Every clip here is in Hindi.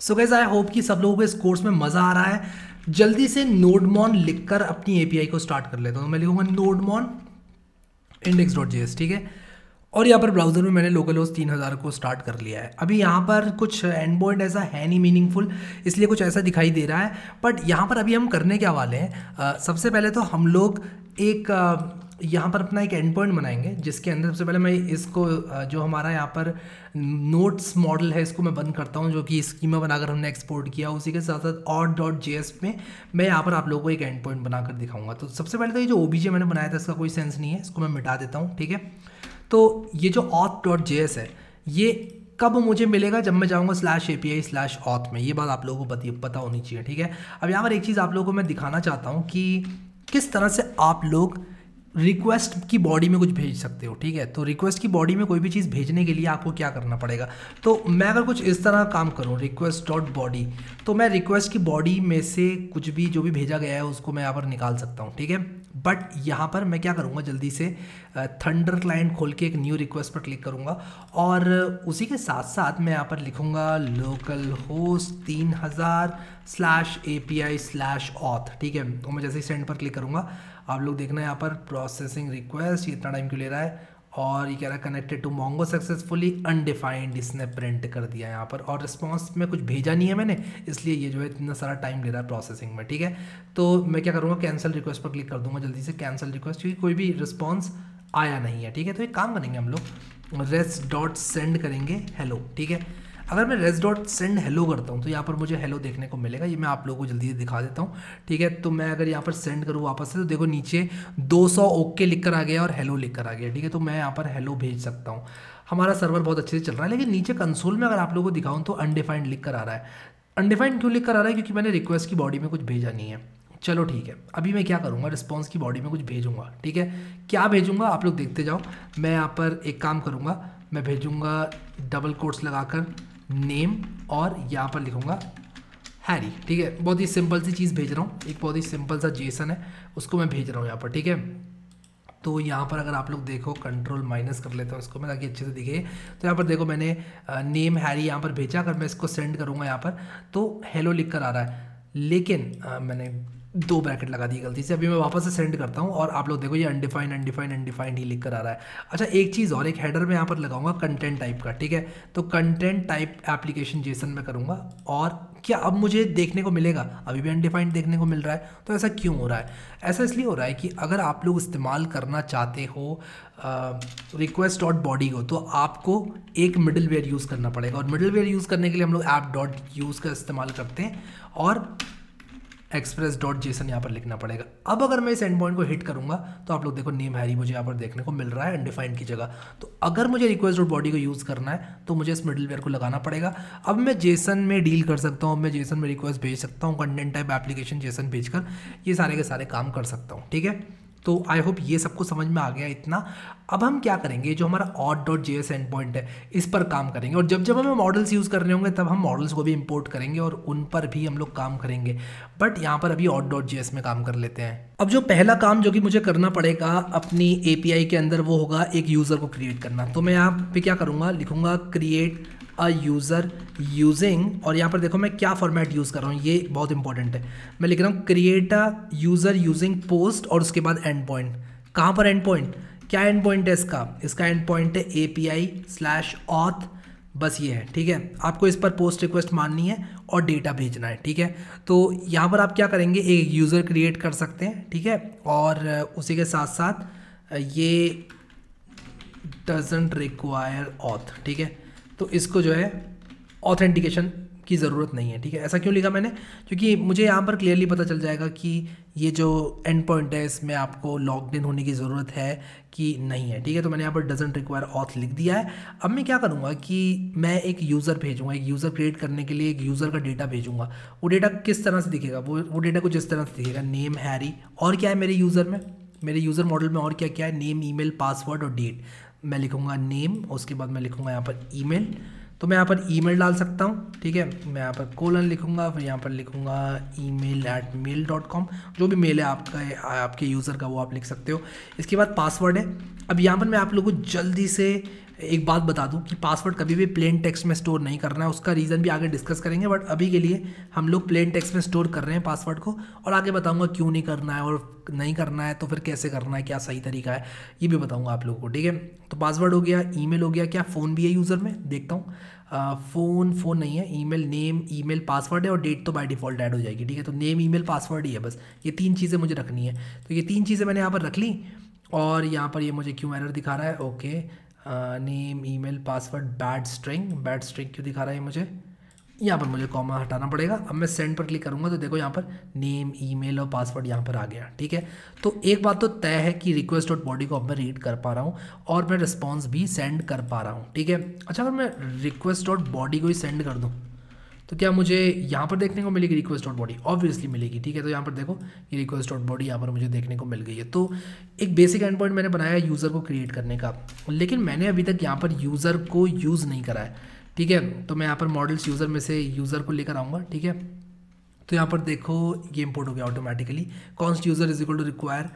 सो गैस आई होप कि सब लोगों को इस कोर्स में मज़ा आ रहा है जल्दी से नोडमॉन लिखकर अपनी एपीआई को स्टार्ट कर लेता हूँ तो मैं लिखूंगा नोडमॉन इंडेक्स डॉट जी ठीक है और यहाँ पर ब्राउज़र में मैंने लोकल होस्ट तीन हज़ार को स्टार्ट कर लिया है अभी यहाँ पर कुछ एंड ऐसा है नहीं मीनिंगफुल इसलिए कुछ ऐसा दिखाई दे रहा है बट यहाँ पर अभी हम करने क्या वाले हैं सबसे पहले तो हम लोग एक आ, यहाँ पर अपना एक एंड पॉइंट बनाएंगे जिसके अंदर सबसे पहले मैं इसको जो हमारा यहाँ पर नोट्स मॉडल है इसको मैं बंद करता हूँ जो कि स्कीमा बनाकर हमने एक्सपोर्ट किया उसी के साथ साथ ऑट डॉट जे में मैं यहाँ पर आप लोगों को एक एंड पॉइंट बनाकर दिखाऊंगा तो सबसे पहले तो ये जो ओ मैंने बनाया था इसका कोई सेंस नहीं है इसको मैं मिटा देता हूँ ठीक है तो ये जो ऑथ डॉट जे है ये कब मुझे मिलेगा जब मैं जाऊँगा slash A P I slash auth में ये बात आप लोगों को पता होनी चाहिए ठीक है अब यहाँ पर एक चीज़ आप लोगों को मैं दिखाना चाहता हूँ कि किस तरह से आप लोग रिक्वेस्ट की बॉडी में कुछ भेज सकते हो ठीक है तो रिक्वेस्ट की बॉडी में कोई भी चीज़ भेजने के लिए आपको क्या करना पड़ेगा तो मैं अगर कुछ इस तरह काम करूँ रिक्वेस्ट डॉट बॉडी तो मैं रिक्वेस्ट की बॉडी में से कुछ भी जो भी भेजा गया है उसको मैं यहाँ पर निकाल सकता हूँ ठीक है बट यहाँ पर मैं क्या करूँगा जल्दी से थंडर क्लाइंट खोल के एक न्यू रिक्वेस्ट पर क्लिक करूँगा और उसी के साथ साथ मैं यहाँ पर लिखूँगा लोकल होस्ट तीन हज़ार slash A P I slash auth ठीक है तो मैं जैसे ही सेंड पर क्लिक करूँगा आप लोग देखना यहाँ पर प्रोसेसिंग रिक्वेस्ट ये इतना टाइम क्यों ले रहा है और ये कह रहा है connected to Mongo successfully undefined इसने प्रिंट कर दिया यहाँ पर और रिस्पॉन्स में कुछ भेजा नहीं है मैंने इसलिए ये जो है इतना सारा टाइम ले रहा है प्रोसेसिंग में ठीक है तो मैं क्या करूँगा कैंसिल रिक्वेस्ट पर क्लिक कर दूँगा जल्दी से कैंसिल रिक्वेस्ट क्योंकि कोई भी रिस्पॉन्स आया नहीं है ठीक है तो एक काम करेंगे हम लोग रेस्ट डॉट सेंड करेंगे हेलो ठीक है अगर मैं रेस डॉट सेंड हेलो करता हूँ तो यहाँ पर मुझे हेलो देखने को मिलेगा ये मैं आप लोगों को जल्दी से दिखा देता हूँ ठीक है तो मैं अगर यहाँ पर सेंड करूँ वापस से तो देखो नीचे 200 ओके लिख कर आ गया और हेलो लिख कर आ गया ठीक है तो मैं यहाँ पर हेलो भेज सकता हूँ हमारा सर्वर बहुत अच्छे से चल रहा है लेकिन नीचे कंसोल में अगर आप लोगों को दिखाऊँ तो अनडिफाइंड लिख कर आ रहा है अनडिफाइंड क्यों लिख कर आ रहा है क्योंकि मैंने रिक्वेस्ट की बॉडी में कुछ भेजा नहीं है चलो ठीक है अभी मैं क्या करूँगा रिस्पॉन्स की बॉडी में कुछ भेजूंगा ठीक है क्या भेजूंगा आप लोग देखते जाओ मैं यहाँ पर एक काम करूँगा मैं भेजूंगा डबल कोट्स लगाकर नेम और यहाँ पर लिखूँगा हैरी ठीक है बहुत ही सिंपल सी चीज़ भेज रहा हूँ एक बहुत ही सिंपल सा जेसन है उसको मैं भेज रहा हूँ यहाँ पर ठीक है तो यहाँ पर अगर आप लोग देखो कंट्रोल माइनस कर लेते हैं उसको मैं ताकि अच्छे से दिखे तो यहाँ पर देखो मैंने नेम हैरी यहाँ पर भेजा अगर मैं इसको सेंड करूँगा यहाँ पर तो हेलो लिख कर आ रहा है लेकिन आ, मैंने दो ब्रैकेट लगा दी गलती से अभी मैं वापस से सेंड करता हूँ और आप लोग देखो ये अनडिफाइंड अनडिफाइंड अनडिफाइंड ही लिख कर आ रहा है अच्छा एक चीज़ और एक हेडर में यहाँ पर लगाऊंगा कंटेंट टाइप का ठीक है तो कंटेंट टाइप एप्लीकेशन जेसन में करूँगा और क्या अब मुझे देखने को मिलेगा अभी भी अनडिफाइंड देखने को मिल रहा है तो ऐसा क्यों हो रहा है ऐसा इसलिए हो रहा है कि अगर आप लोग इस्तेमाल करना चाहते हो रिक्वेस्ट डॉट बॉडी को तो आपको एक मिडल वेयर यूज़ करना पड़ेगा और मिडल वेयर यूज़ करने के लिए हम लोग ऐप डॉट यूज़ का इस्तेमाल करते हैं और एक्सप्रेस डॉट जेसन यहाँ पर लिखना पड़ेगा अब अगर मैं इस एंड पॉइंट को हिट करूँगा तो आप लोग देखो नेम हैरी मुझे यहाँ पर देखने को मिल रहा है अनडिफाइंड की जगह तो अगर मुझे रिक्वेस्ट डॉट बॉडी को यूज़ करना है तो मुझे इस मिडल वेयर को लगाना पड़ेगा अब मैं जेसन में डील कर सकता हूँ मैं जेसन में रिक्वेस्ट भेज सकता हूँ कंटेंट टाइप एप्लीकेशन जेसन भेज कर ये सारे के सारे काम कर सकता हूँ ठीक है तो आई होप ये सबको समझ में आ गया इतना अब हम क्या करेंगे जो हमारा auth dot J S end point है इस पर काम करेंगे और जब जब हमें मॉडल्स यूज़ करने होंगे तब हम मॉडल्स को भी इंपोर्ट करेंगे और उन पर भी हम लोग काम करेंगे बट यहाँ पर अभी ऑट डॉट जे एस में काम कर लेते हैं अब जो पहला काम जो कि मुझे करना पड़ेगा अपनी ए पी आई के अंदर वो होगा एक यूज़र को क्रिएट करना तो मैं यहाँ पे क्या करूँगा लिखूँगा क्रिएट अ यूज़र यूजिंग और यहाँ पर देखो मैं क्या फॉर्मेट यूज़ कर रहा हूँ ये बहुत इंपॉर्टेंट है मैं लिख रहा हूँ create a user using post और उसके बाद एंड पॉइंट कहाँ पर एंड पॉइंट क्या एंड पॉइंट है इसका इसका एंड पॉइंट है A P I slash auth बस ये है ठीक है आपको इस पर पोस्ट रिक्वेस्ट माननी है और डेटा भेजना है ठीक है तो यहाँ पर आप क्या करेंगे एक यूज़र क्रिएट कर सकते हैं ठीक है और उसी के साथ साथ ये डजेंट रिक्वायर ऑथ ठीक है तो इसको जो है ऑथेंटिकेशन की ज़रूरत नहीं है ठीक है ऐसा क्यों लिखा मैंने क्योंकि मुझे यहाँ पर क्लियरली पता चल जाएगा कि ये जो एंड पॉइंट है इसमें आपको लॉग इन होने की ज़रूरत है कि नहीं है ठीक है तो मैंने यहाँ पर डजेंट रिक्वायर ऑथ लिख दिया है अब मैं क्या करूँगा कि मैं एक यूज़र भेजूँगा एक यूज़र क्रिएट करने के लिए एक यूज़र का डेटा भेजूँगा वो डेटा किस तरह से दिखेगा वो वो डेटा कुछ इस तरह से दिखेगा नेम हैरी और क्या है मेरे यूज़र में मेरे यूज़र मॉडल में और क्या क्या है नेम ईमेल पासवर्ड और डेट मैं लिखूँगा नेम उसके बाद मैं लिखूँगा यहाँ पर ईमेल तो मैं यहाँ पर ईमेल डाल सकता हूँ ठीक है मैं यहाँ पर कोलन लिखूँगा फिर यहाँ पर लिखूँगा email at mail dot com जो भी मेल है आपका है, आपके यूज़र का वो आप लिख सकते हो इसके बाद पासवर्ड है अब यहाँ पर मैं आप लोगों को जल्दी से एक बात बता दूं कि पासवर्ड कभी भी प्लेन टेक्स्ट में स्टोर नहीं करना है उसका रीज़न भी आगे डिस्कस करेंगे बट अभी के लिए हम लोग प्लेन टेक्स्ट में स्टोर कर रहे हैं पासवर्ड को और आगे बताऊंगा क्यों नहीं करना है और नहीं करना है तो फिर कैसे करना है क्या सही तरीका है ये भी बताऊँगा आप लोगों को ठीक है तो पासवर्ड हो गया ई हो गया क्या फ़ोन भी है यूज़र में देखता हूँ फ़ोन फ़ोन नहीं है ईमेल नेम ईमेल पासवर्ड है और डेट तो बाय डिफ़ॉल्ट ऐड हो जाएगी ठीक है तो नेम ईमेल पासवर्ड ही है बस ये तीन चीज़ें मुझे रखनी है तो ये तीन चीज़ें मैंने यहाँ पर रख ली और यहाँ पर ये मुझे क्यों एरर दिखा रहा है okay name email password bad string bad string क्यों दिखा रहा है मुझे यहाँ पर मुझे कॉमा हटाना पड़ेगा अब मैं सेंड पर क्लिक करूँगा तो देखो यहाँ पर नेम ईमेल और पासवर्ड यहाँ पर आ गया ठीक है तो एक बात तो तय है कि रिक्वेस्ट डॉट बॉडी को अब मैं रीड कर पा रहा हूँ और मैं रिस्पॉन्स भी सेंड कर पा रहा हूँ ठीक है अच्छा अगर मैं रिक्वेस्ट डॉट बॉडी को ही सेंड कर दूँ तो क्या मुझे यहाँ पर देखने को मिलेगी रिक्वेस्ट डॉट बॉडी ऑब्वियसली मिलेगी ठीक है तो यहाँ पर देखो ये रिक्वेस्ट डॉट बॉडी यहाँ पर मुझे देखने को मिल गई है तो एक बेसिक एंड पॉइंट मैंने बनाया यूज़र को क्रिएट करने का लेकिन मैंने अभी तक यहाँ पर यूज़र को यूज़ नहीं करा है ठीक है तो मैं यहाँ पर मॉडल्स यूज़र में से यूज़र को लेकर आऊँगा ठीक है तो यहाँ पर देखो ये इम्पोर्ट हो गया automatically const user is equal to require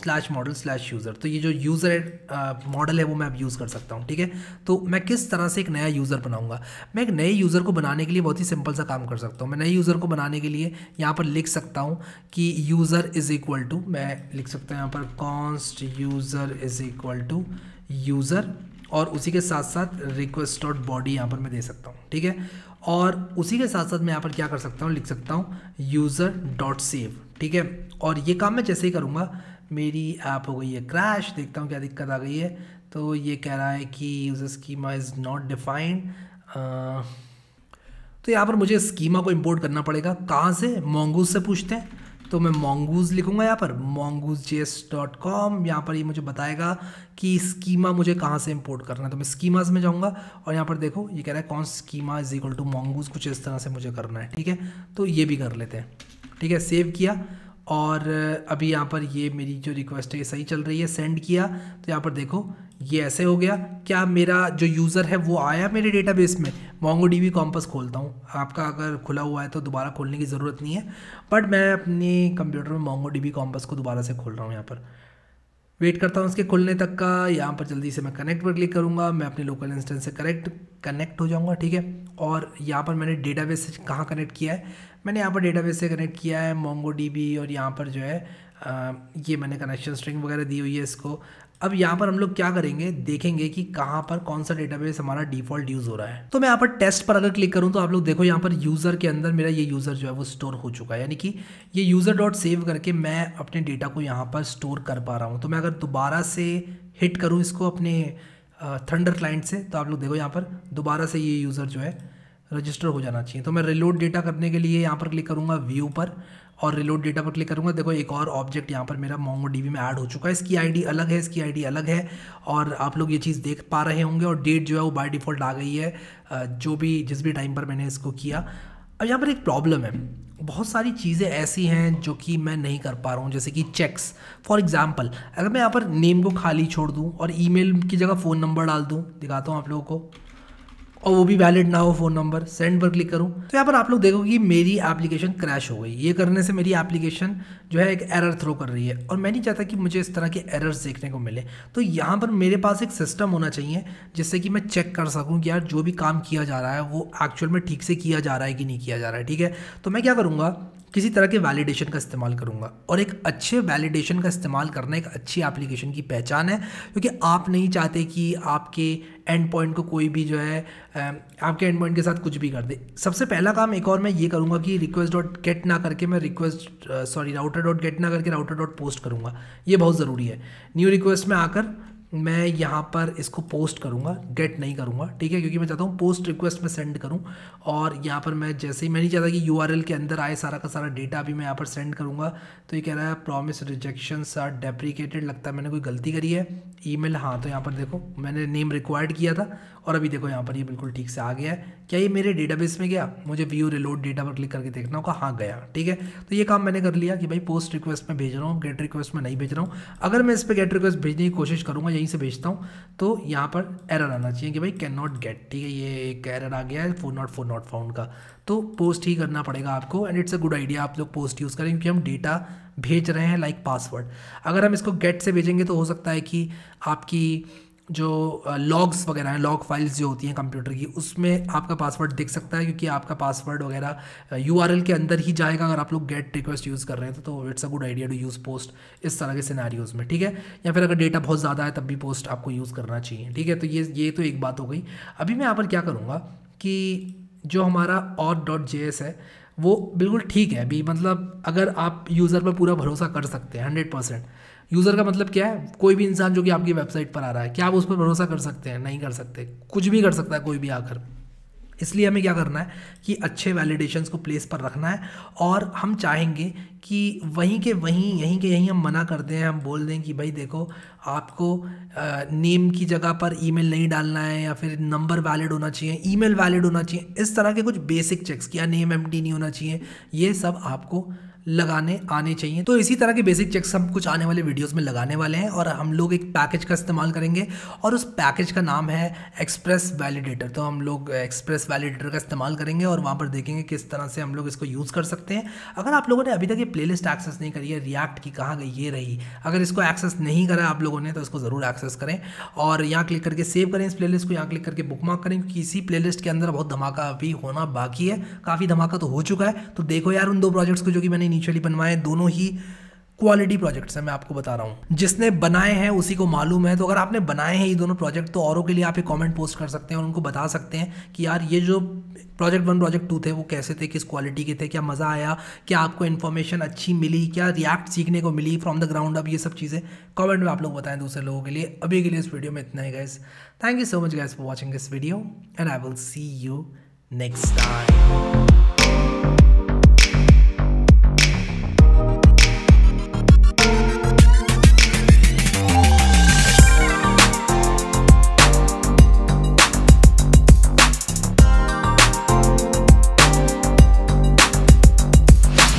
slash model slash user तो ये जो यूज़र मॉडल है वो मैं अब यूज़ कर सकता हूँ ठीक है तो मैं किस तरह से एक नया यूज़र बनाऊँगा मैं एक नए यूज़र को बनाने के लिए बहुत ही सिंपल सा काम कर सकता हूँ मैं नए यूज़र को बनाने के लिए यहाँ पर लिख सकता हूँ कि यूज़र इज़ इक्वल टू मैं लिख सकता हूँ यहाँ पर const user is equal to user और उसी के साथ साथ रिक्वेस्ट डॉट बॉडी यहाँ पर मैं दे सकता हूँ ठीक है और उसी के साथ साथ मैं यहाँ पर क्या कर सकता हूँ लिख सकता हूँ यूज़र डॉट सेव ठीक है और ये काम मैं जैसे ही करूँगा मेरी ऐप हो गई है क्रैश देखता हूँ क्या दिक्कत आ गई है तो ये कह रहा है कि user schema is not defined तो यहाँ पर मुझे स्कीमा को इम्पोर्ट करना पड़ेगा कहाँ से मोंगूज से पूछते हैं तो मैं मोंगूज लिखूंगा यहाँ पर mongoose J S dot com यहाँ पर ये मुझे बताएगा कि स्कीमा मुझे कहाँ से इम्पोर्ट करना है तो मैं स्कीमाज में जाऊँगा और यहाँ पर देखो ये कह रहा है कौन schema is equal to mongoose कुछ इस तरह से मुझे करना है ठीक है तो ये भी कर लेते हैं ठीक है सेव किया और अभी यहाँ पर ये मेरी जो रिक्वेस्ट है ये सही चल रही है सेंड किया तो यहाँ पर देखो ये ऐसे हो गया क्या मेरा जो यूज़र है वो आया मेरे डेटाबेस में मोंगो डी कॉम्पस खोलता हूँ आपका अगर खुला हुआ है तो दोबारा खोलने की ज़रूरत नहीं है बट मैं अपने कंप्यूटर में मोंगो डी कॉम्पस को दोबारा से खोल रहा हूँ यहाँ पर वेट करता हूँ उसके खुलने तक का यहाँ पर जल्दी से मैं कनेक्ट पर क्लिक करूँगा मैं अपने लोकल इंस्टेंस से करेक्ट कनेक्ट हो जाऊँगा ठीक है और यहाँ पर मैंने डेटाबेस से कहाँ कनेक्ट किया है मैंने यहाँ पर डेटाबेस से कनेक्ट किया है मोंगो डी और यहाँ पर जो है ये मैंने कनेक्शन स्ट्रिंग वगैरह दी हुई है इसको अब यहाँ पर हम लोग क्या करेंगे देखेंगे कि कहाँ पर कौन सा डेटाबेस हमारा डिफॉल्ट यूज हो रहा है तो मैं यहाँ पर टेस्ट पर अगर क्लिक करूँ तो आप लोग देखो यहाँ पर यूज़र के अंदर मेरा ये यूज़र जो है वो स्टोर हो चुका है यानी कि ये यूज़र डॉट सेव करके मैं अपने डेटा को यहाँ पर स्टोर कर पा रहा हूँ तो मैं अगर दोबारा से हिट करूँ इसको अपने थंडर क्लाइंट से तो आप लोग देखो यहाँ पर दोबारा से ये यूज़र जो है रजिस्टर हो जाना चाहिए तो मैं रिलोड डेटा करने के लिए यहाँ पर क्लिक करूँगा व्यू पर और रिलोड डेटा पर क्लिक करूँगा देखो एक और ऑब्जेक्ट यहाँ पर मेरा मोंगो डीबी में ऐड हो चुका है इसकी आईडी अलग है इसकी आईडी अलग है और आप लोग ये चीज़ देख पा रहे होंगे और डेट जो है वो बाय डिफ़ॉल्ट आ गई है जो भी जिस भी टाइम पर मैंने इसको किया अब यहाँ पर एक प्रॉब्लम है बहुत सारी चीज़ें ऐसी हैं जो कि मैं नहीं कर पा रहा हूँ जैसे कि चेक्स फॉर एग्ज़ाम्पल अगर मैं यहाँ पर नेम को खाली छोड़ दूँ और ई की जगह फ़ोन नंबर डाल दूँ दिखाता हूँ आप लोगों को और वो भी वैलिड ना हो फ़ोन नंबर सेंड पर क्लिक करूँ तो यहाँ पर आप लोग देखोगे कि मेरी एप्लीकेशन क्रैश हो गई ये करने से मेरी एप्लीकेशन जो है एक एरर थ्रो कर रही है और मैं नहीं चाहता कि मुझे इस तरह के एरर्स देखने को मिले तो यहाँ पर मेरे पास एक सिस्टम होना चाहिए जिससे कि मैं चेक कर सकूँ कि यार जो भी काम किया जा रहा है वो एक्चुअल में ठीक से किया जा रहा है कि नहीं किया जा रहा है ठीक है तो मैं क्या करूँगा किसी तरह के वैलिडेशन का इस्तेमाल करूँगा और एक अच्छे वैलिडेशन का इस्तेमाल करना एक अच्छी एप्लीकेशन की पहचान है क्योंकि आप नहीं चाहते कि आपके एंड पॉइंट को कोई भी जो है आपके एंड पॉइंट के साथ कुछ भी कर दे सबसे पहला काम एक और मैं ये करूँगा कि रिक्वेस्ट डॉट गेट ना करके मैं request sorry router dot get ना करके राउटर डॉट पोस्ट करूँगा ये बहुत ज़रूरी है न्यू रिक्वेस्ट में आकर मैं यहाँ पर इसको पोस्ट करूँगा गेट नहीं करूँगा ठीक है क्योंकि मैं चाहता हूँ पोस्ट रिक्वेस्ट में सेंड करूँ और यहाँ पर मैं जैसे ही मैं नहीं चाहता कि यू के अंदर आए सारा का सारा डेटा भी मैं यहाँ पर सेंड करूँगा तो ये कह रहा है प्रॉमिस रिजेक्शन सर डेप्रिकेटेड लगता है मैंने कोई गलती करी है मेल हाँ तो यहाँ पर देखो मैंने नेम रिक्वायर्ड किया था और अभी देखो यहाँ पर ये बिल्कुल ठीक से आ गया है क्या ये मेरे डेटाबेस में गया मुझे व्यू रिलोड डेटा पर क्लिक करके देखना होगा हाँ गया ठीक है तो ये काम मैंने कर लिया कि भाई पोस्ट रिक्वेस्ट में भेज रहा हूँ गेट रिक्वेस्ट में नहीं भेज रहा हूँ अगर मैं इस पर गेट रिक्वेस्ट भेजने की कोशिश करूँगा यहीं से भेजता हूँ तो यहाँ पर एरर आना चाहिए कि भाई कैन नॉट गेट ठीक है ये एक एरर आ गया है four not four not found का तो पोस्ट ही करना पड़ेगा आपको and it's a good idea आप लोग पोस्ट यूज़ करें क्योंकि हम डेटा भेज रहे हैं लाइक like पासवर्ड अगर हम इसको गेट से भेजेंगे तो हो सकता है कि आपकी जो लॉग्स वगैरह हैं लॉग फाइल्स जो होती हैं कंप्यूटर की उसमें आपका पासवर्ड दिख सकता है क्योंकि आपका पासवर्ड वगैरह यू के अंदर ही जाएगा अगर आप लोग गेट रिक्वेस्ट यूज़ कर रहे हैं तो it's a good idea to use post इस तरह के सिनारी में ठीक है या फिर अगर डेटा बहुत ज़्यादा है तब भी पोस्ट आपको यूज़ करना चाहिए ठीक है तो ये ये तो एक बात हो गई अभी मैं यहाँ पर क्या करूँगा कि जो हमारा और डॉट जे एस है वो बिल्कुल ठीक है अभी मतलब अगर आप यूज़र पर पूरा भरोसा कर सकते हैं हंड्रेड परसेंट यूज़र का मतलब क्या है कोई भी इंसान जो कि आपकी वेबसाइट पर आ रहा है क्या आप उस पर भरोसा कर सकते हैं नहीं कर सकते कुछ भी कर सकता है कोई भी आकर इसलिए हमें क्या करना है कि अच्छे वैलिडेशंस को प्लेस पर रखना है और हम चाहेंगे कि वहीं के वहीं यहीं के यहीं हम मना करते हैं हम बोल दें कि भाई देखो आपको नेम की जगह पर ईमेल नहीं डालना है या फिर नंबर वैलिड होना चाहिए ईमेल वैलिड होना चाहिए इस तरह के कुछ बेसिक चेक्स या नेम एम नहीं होना चाहिए ये सब आपको लगाने आने चाहिए तो इसी तरह के बेसिक चेक्स हम कुछ आने वाले वीडियोस में लगाने वाले हैं और हम लोग एक पैकेज का इस्तेमाल करेंगे और उस पैकेज का नाम है एक्सप्रेस वैलिडेटर तो हम लोग एक्सप्रेस वैलिडेटर का इस्तेमाल करेंगे और वहाँ पर देखेंगे किस तरह से हम लोग इसको यूज़ कर सकते हैं अगर आप लोगों ने अभी तक ये प्ले एक्सेस नहीं करी है रिएक्ट की कहाँ गई ये रही अगर इसको एक्सेस नहीं करा आप लोगों ने तो इसको ज़रूर एक्सेस करें और यहाँ क्लिक करके सेव करें इस प्ले को यहाँ क्लिक करके बुक मार्क करें क्योंकि इसी प्ले के अंदर बहुत धमाका अभी होना बाकी है काफ़ी धमाका तो हो चुका है तो देखो यार उन दो प्रोजेक्ट्स को जो कि मैंने इनिशियली बनवाए दोनों ही क्वालिटी प्रोजेक्ट्स हैं मैं आपको बता रहा हूँ जिसने बनाए हैं उसी को मालूम है तो अगर आपने बनाए हैं ये दोनों प्रोजेक्ट तो औरों के लिए आप एक कमेंट पोस्ट कर सकते हैं और उनको बता सकते हैं कि यार ये जो प्रोजेक्ट वन प्रोजेक्ट टू थे वो कैसे थे किस क्वालिटी के थे क्या मज़ा आया क्या आपको इन्फॉर्मेशन अच्छी मिली क्या रिएक्ट सीखने को मिली फ्रॉम द ग्राउंड अब ये सब चीज़ें कॉमेंट में आप लोग बताएं दूसरे लोगों के लिए अभी के लिए इस वीडियो में इतना ही guys thank you so much guys for watching this video and I will see you next time